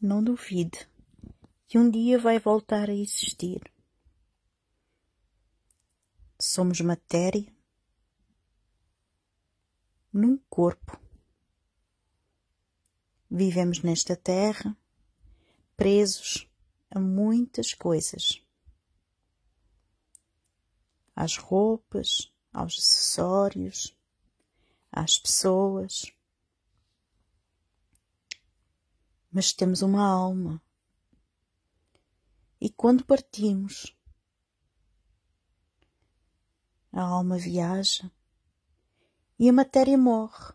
não duvide que um dia vai voltar a existir. Somos matéria num corpo. Vivemos nesta terra presos a muitas coisas. Às roupas, aos acessórios, às pessoas mas temos uma alma. E quando partimos, a alma viaja e a matéria morre,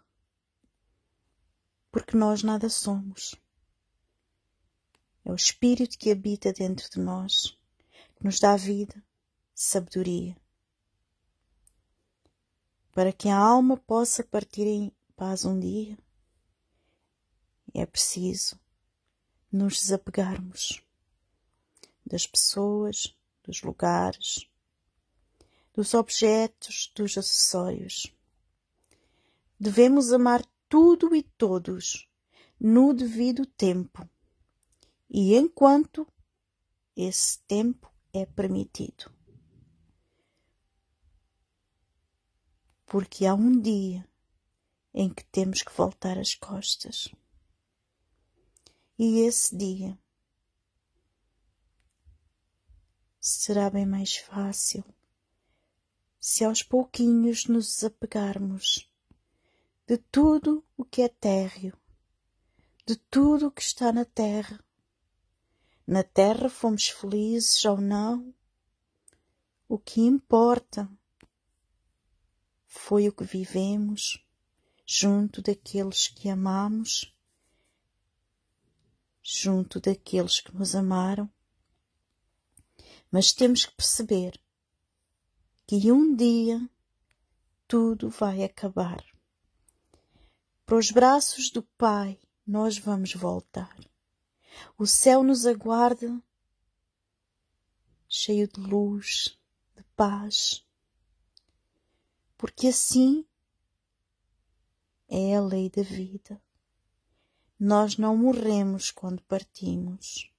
porque nós nada somos. É o espírito que habita dentro de nós, que nos dá vida, sabedoria. Para que a alma possa partir em paz um dia, é preciso nos desapegarmos das pessoas, dos lugares, dos objetos, dos acessórios. Devemos amar tudo e todos no devido tempo e enquanto esse tempo é permitido. Porque há um dia em que temos que voltar as costas e esse dia será bem mais fácil se aos pouquinhos nos desapegarmos de tudo o que é térreo, de tudo o que está na terra. Na terra fomos felizes ou não, o que importa foi o que vivemos junto daqueles que amamos junto daqueles que nos amaram. Mas temos que perceber que um dia tudo vai acabar. Para os braços do Pai nós vamos voltar. O céu nos aguarda, cheio de luz, de paz, porque assim é a lei da vida. Nós não morremos quando partimos.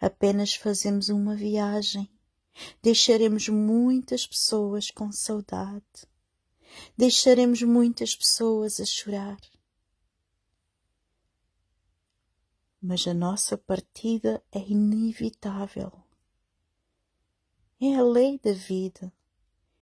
Apenas fazemos uma viagem. Deixaremos muitas pessoas com saudade. Deixaremos muitas pessoas a chorar. Mas a nossa partida é inevitável. É a lei da vida.